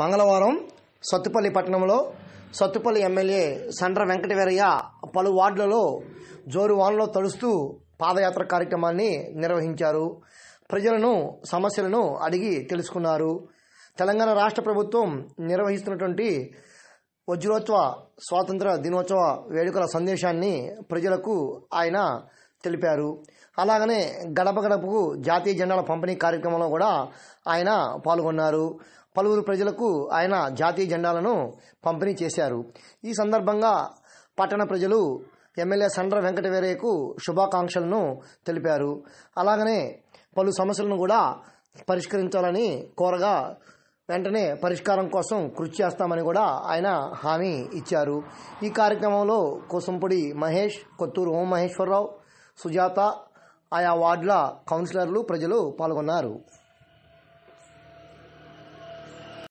మంగళవారం సత్తుపల్లి పట్టణంలో సత్తుపల్లి ఎమ్మెల్యే సండ్ర వెంకటవీరయ్య పలు వార్డులలో జోరు వానలో తడుస్తూ పాదయాత్ర కార్యక్రమాన్ని నిర్వహించారు ప్రజలను సమస్యలను అడిగి తెలుసుకున్నారు తెలంగాణ రాష్ట్ర ప్రభుత్వం నిర్వహిస్తున్నటువంటి వజ్రోత్సవ స్వాతంత్ర దినోత్సవ వేడుకల సందేశాన్ని ప్రజలకు ఆయన తెలిపారు అలాగనే గడప గడపకు జాతీయ జెండాల పంపిణీ కార్యక్రమంలో కూడా ఆయన పాల్గొన్నారు పలువురు ప్రజలకు ఆయన జాతీయ జెండాలను పంపిణీ చేశారు ఈ సందర్భంగా పట్టణ ప్రజలు ఎమ్మెల్యే సండ్ర వెంకటవీరయ్యకు శుభాకాంక్షలను తెలిపారు అలాగనే పలు సమస్యలను కూడా పరిష్కరించాలని కోరగా వెంటనే పరిష్కారం కోసం కృషి చేస్తామని కూడా ఆయన హామీ ఇచ్చారు ఈ కార్యక్రమంలో కోసంపొడి మహేష్ కొత్తూరు ఓం మహేశ్వరరావు సుజాత ఆయా వార్డుల కౌన్సిలర్లు ప్రజలు పాల్గొన్నారు